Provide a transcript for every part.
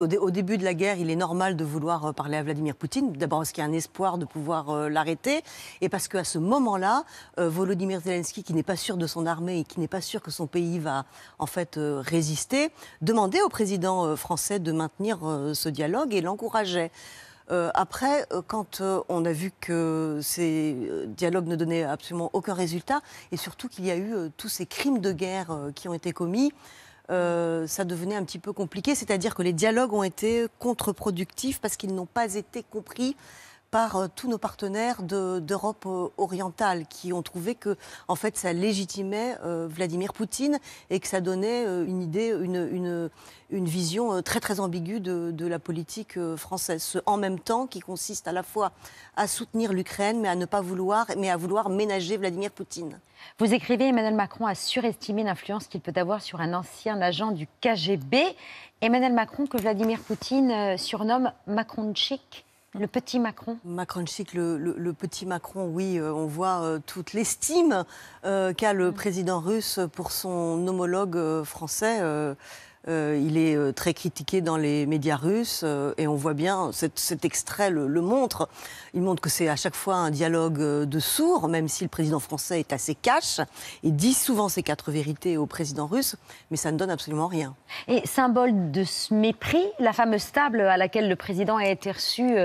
Au, début de la guerre, il est normal de vouloir euh, parler à Vladimir Poutine, d'abord parce qu'il y a un espoir de pouvoir euh, l'arrêter, et parce qu'à ce moment-là, euh, Volodymyr Zelensky, qui n'est pas sûr de son armée et qui n'est pas sûr que son pays va en fait résister, demandait au président français de maintenir ce dialogue et l'encourageait. après, quand on a vu que ces dialogues ne donnaient absolument aucun résultat, et surtout qu'il y a eu tous ces crimes de guerre qui ont été commis, euh, ça devenait un petit peu compliqué. C'est-à-dire que les dialogues ont été contre-productifs parce qu'ils n'ont pas été compris par euh, tous nos partenaires d'Europe euh, orientale qui ont trouvé que en fait ça légitimait euh, Vladimir Poutine et que ça donnait une idée, une, vision très très ambiguë de, la politique française. Ce en même temps qui consiste à la fois à soutenir l'Ukraine mais à ne pas vouloir, mais à vouloir ménager Vladimir Poutine. Vous écrivez Emmanuel Macron a surestimé l'influence qu'il peut avoir sur un ancien agent du KGB. Emmanuel Macron que Vladimir Poutine surnomme Macronchik. Le petit Macron Macron chic, le, petit Macron, oui, euh, on voit euh, toute l'estime euh, qu'a le mm. président russe pour son homologue français. Euh, il est euh, très critiqué dans les médias russes euh, et on voit bien, cet, extrait le, montre, il montre que c'est à chaque fois un dialogue de sourds, même si le président français est assez cash et dit souvent ses quatre vérités au président russe, mais ça ne donne absolument rien. Et symbole de ce mépris, la fameuse table à laquelle le président a été reçu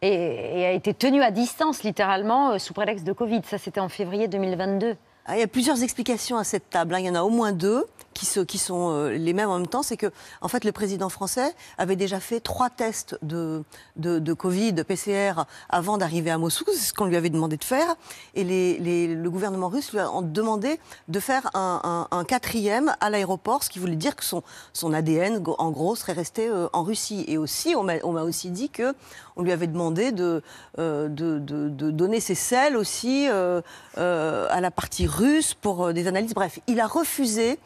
et, a été tenu à distance littéralement sous prétexte de Covid, ça c'était en février 2022. Ah, il y a plusieurs explications à cette table, hein. il y en a au moins deux qui, qui sont euh, les mêmes en même temps, c'est que, en fait, le président français avait déjà fait trois tests de, de, Covid, de PCR, avant d'arriver à Moscou, c'est ce qu'on lui avait demandé de faire, et les, le gouvernement russe lui a demandé de faire un, quatrième à l'aéroport, ce qui voulait dire que son, son ADN, en gros, serait resté euh, en Russie. Et aussi, on m'a aussi dit que on lui avait demandé de, euh, de, de, donner ses selles aussi à la partie russe pour des analyses. Bref, il a refusé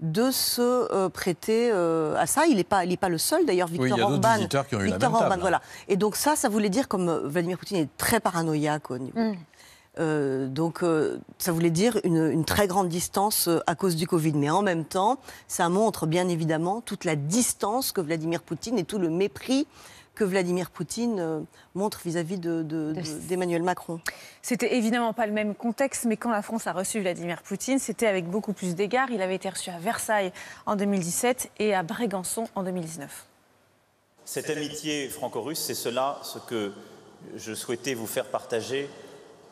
de se euh, prêter euh, à ça. Il n'est pas, pas le seul, d'ailleurs, Victor il y a Orban. Qui ont eu la même Orban, voilà. Et donc ça, ça voulait dire, comme euh, Vladimir Poutine est très paranoïaque au mm. donc, ça voulait dire une, très grande distance à cause du Covid. Mais en même temps, ça montre bien évidemment toute la distance que Vladimir Poutine et tout le mépris que Vladimir Poutine euh, montre vis-à-vis d'Emmanuel de, Macron. C'était évidemment pas le même contexte, mais quand la France a reçu Vladimir Poutine, c'était avec beaucoup plus d'égards. Il avait été reçu à Versailles en 2017 et à Brégançon en 2019. Cette amitié franco-russe, c'est cela ce que je souhaitais vous faire partager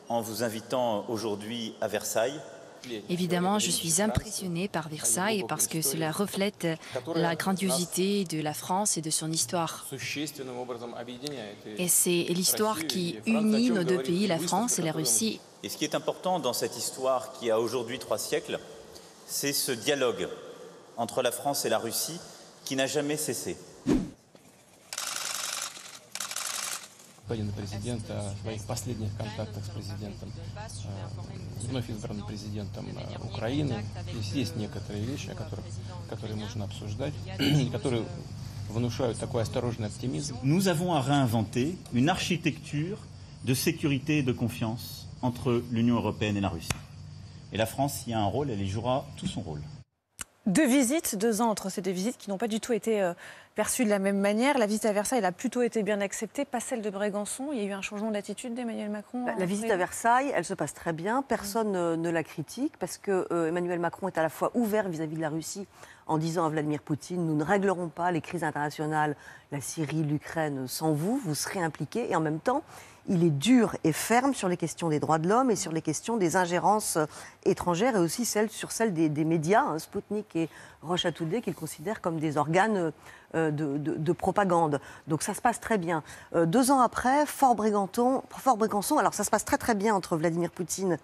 en vous invitant aujourd'hui à Versailles. Évidemment, je suis impressionné par Versailles parce que cela reflète la grandiosité de la France et de son histoire. Et c'est l'histoire qui unit nos deux pays, la France et la Russie. Et ce qui est important dans cette histoire qui a aujourd'hui trois siècles, c'est ce dialogue entre la France et la Russie qui n'a jamais cessé. господина президента о своих последних контактах с президентом, вновь избранным президентом Украины. Здесь есть некоторые вещи, которые, которые можно обсуждать, которые внушают такой осторожный оптимизм. Nous avons à réinventer une architecture de sécurité et de confiance entre l'Union européenne et la Russie. Et la France y a un rôle, elle y jouera tout son rôle. Deux visites, deux ans entre ces deux visites qui n'ont pas du tout été euh, perçues de la même manière. La visite à Versailles, a plutôt été bien acceptée, pas celle de Brégançon. Il y a eu un changement d'attitude d'Emmanuel Macron. Bah, euh, la, visite à Versailles, elle se passe très bien. Personne euh, ne la critique parce que Emmanuel Macron est à la fois ouvert vis-à-vis de la Russie en disant à Vladimir Poutine nous ne réglerons pas les crises internationales, la Syrie, l'Ukraine, sans vous, vous serez impliqué. » Et en même temps, il est dur et ferme sur les questions des droits de l'homme et sur les questions des ingérences euh, étrangères et aussi celles, sur celles des, médias, hein, Sputnik et Roche qu'il considère comme des organes euh, de, propagande. Donc ça se passe très bien. Euh, deux ans après, Fort Fort Brégançon, alors ça se passe très très bien entre Vladimir Poutine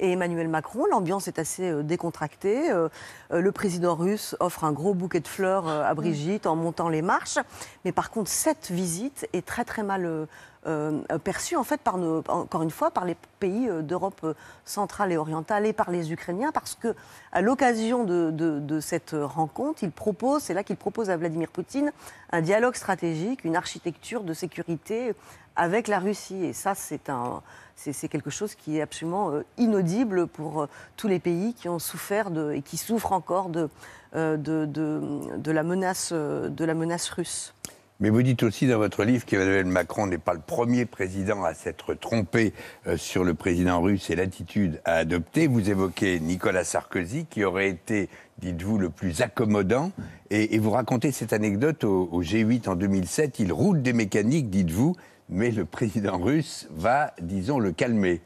et Emmanuel Macron. L'ambiance est assez décontractée. le président russe offre un gros bouquet de fleurs à Brigitte en montant les marches. Mais par contre, cette visite est très très mal euh, euh, perçu, en fait par encore une fois par les pays euh, d'Europe centrale et orientale et par les Ukrainiens parce que à l'occasion de, cette rencontre, il propose, c'est là qu'il propose à Vladimir Poutine un dialogue stratégique, une architecture de sécurité avec la Russie et ça c'est quelque chose qui est absolument inaudible pour tous les pays qui ont souffert et qui souffrent encore de, la menace, de la menace russe. Mais vous dites aussi dans votre livre qu'Emmanuel Macron n'est pas le premier président à s'être trompé euh, sur le président russe et l'attitude à adopter. Vous évoquez Nicolas Sarkozy qui aurait été, dites-vous, le plus accommodant. Et, vous racontez cette anecdote au, G8 en 2007. Il roule des mécaniques, dites-vous, mais le président russe va, disons, le calmer.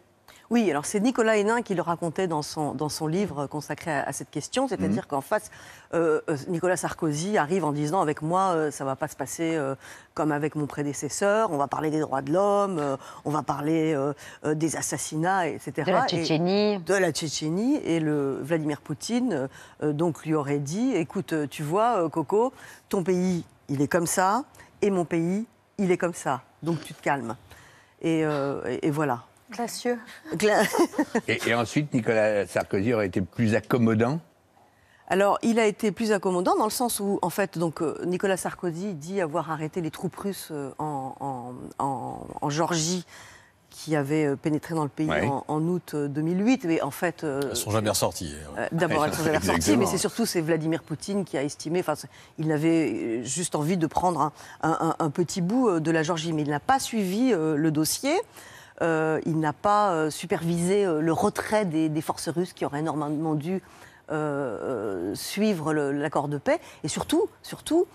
Oui, alors c'est Nicolas Hénin qui le racontait dans son, dans son livre consacré à, cette question, c'est-à-dire mhm. qu'en face, euh, euh, Nicolas Sarkozy arrive en disant avec moi, euh, ça ne va pas se passer comme avec mon prédécesseur, on va parler des droits de l'homme, on va parler des assassinats, etc. De la Tchétchénie. Et de la Tchétchénie. Et le Vladimir Poutine, donc, lui aurait dit, écoute, tu vois, Coco, ton pays, il est comme ça, et mon pays, il est comme ça. Donc tu te calmes. et voilà. et, ensuite, Nicolas Sarkozy aurait été plus accommodant alors, il a été plus accommodant dans le sens où, en fait, euh, Nicolas Sarkozy dit avoir arrêté les troupes russes euh, en, en, Georgie qui avaient euh, pénétré dans le pays en, août 2008. Mais en fait, elles ne sont jamais ressorties. D'abord, elles sont jamais ressorties, hein. mais c'est surtout c'est Vladimir Poutine qui a estimé. Enfin, il avait juste envie de prendre un, un, petit bout de la Georgie, mais il n'a pas suivi le dossier. Euh, il n'a pas euh, supervisé euh, le retrait des, forces russes qui auraient normalement dû suivre l'accord de paix. Et surtout, surtout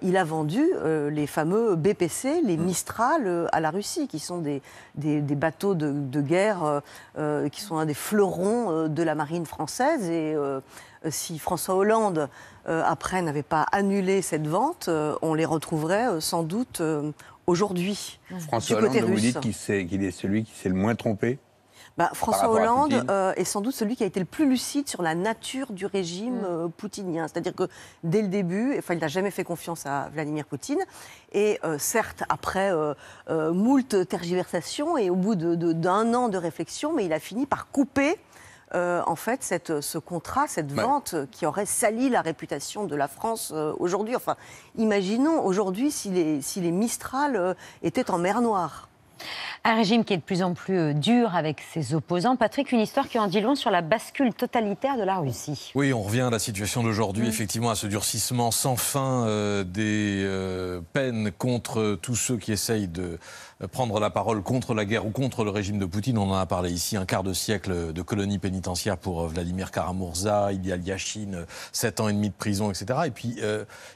il a vendu les fameux BPC, les mm. Mistral, à la Russie, qui sont des, des, bateaux de, de guerre, qui sont un des fleurons de la marine française. Et si François Hollande, après, n'avait pas annulé cette vente, on les retrouverait sans doute aujourd'hui. Mmh. François Hollande, vous dites qu'il est celui qui s'est le moins trompé bah, François Hollande euh, est sans doute celui qui a été le plus lucide sur la nature du régime mmh. euh, poutinien. C'est-à-dire que dès le début, enfin, il n'a jamais fait confiance à Vladimir Poutine. Et euh, certes, après moult tergiversations et au bout d'un an de réflexion, mais il a fini par couper euh, en fait euh, ce contrat, cette vente euh, qui aurait sali la réputation de la France aujourd'hui. Enfin, imaginons aujourd'hui si les, Mistral étaient en mer Noire. Un régime qui est de plus en plus euh, dur avec ses opposants. Patrick, une histoire qui en dit long sur la bascule totalitaire de la Russie. Oui, on revient à la situation d'aujourd'hui, mm. effectivement, à ce durcissement sans fin euh, des euh, peines contre tous ceux qui essayent de prendre la parole contre la guerre ou contre le régime de Poutine. On en a parlé ici, un quart de siècle de colonies pénitentiaires pour Vladimir Karamurza, Ilia Yashin, 7 ans et demi de prison, etc. Et puis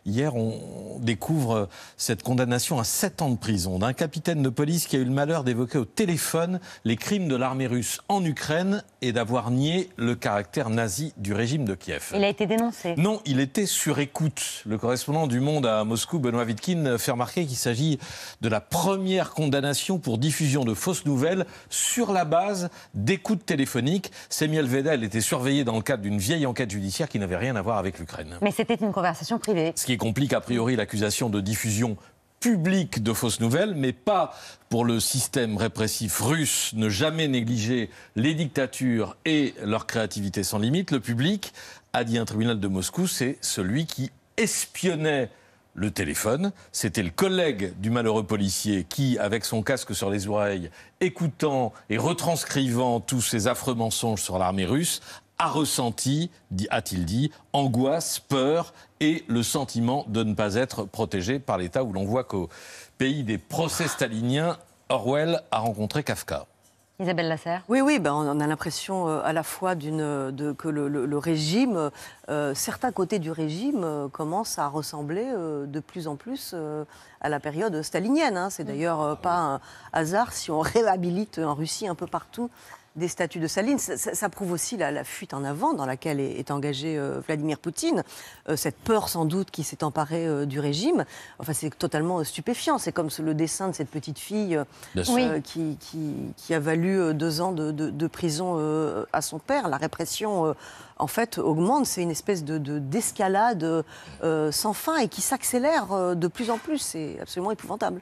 hier, on découvre cette condamnation à 7 ans de prison d'un capitaine de police qui a eu malheur d'évoquer au téléphone les crimes de l'armée russe en Ukraine et d'avoir nié le caractère nazi du régime de Kiev. Il a été dénoncé Non, il était sur écoute. Le correspondant du Monde à Moscou, Benoît Vitkin, fait remarquer qu'il s'agit de la première condamnation pour diffusion de fausses nouvelles sur la base d'écoutes téléphoniques. Semiel Vedel était surveillé dans le cadre d'une vieille enquête judiciaire qui n'avait rien à voir avec l'Ukraine. Mais c'était une conversation privée. Ce qui complique a priori l'accusation de diffusion public de fausses nouvelles, mais pas pour le système répressif russe, ne jamais négliger les dictatures et leur créativité sans limite. Le public, a dit un tribunal de Moscou, c'est celui qui espionnait le téléphone. C'était le collègue du malheureux policier qui, avec son casque sur les oreilles, écoutant et retranscrivant tous ces affreux mensonges sur l'armée russe, a ressenti, a-t-il dit, angoisse, peur et le sentiment de ne pas être protégé par l'État où l'on voit qu'au pays des procès staliniens, Orwell a rencontré Kafka. Isabelle Lasserre Oui, oui, ben, on a l'impression euh, à la fois que le, régime, euh, certains côtés du régime euh, commencent à ressembler de plus en plus à la période stalinienne. Hein. C'est d'ailleurs pas un hasard si on réhabilite en Russie un peu partout des statues de Saline. Ça, prouve aussi la, fuite en avant dans laquelle est, engagé euh, Vladimir Poutine, euh, cette peur sans doute qui s'est emparée euh, du régime. Enfin, c'est totalement stupéfiant. C'est comme le dessin de cette petite fille qui, a valu deux ans de, prison à son père. La répression, en fait, augmente. C'est une espèce d'escalade sans fin et qui s'accélère de plus en plus. C'est absolument épouvantable.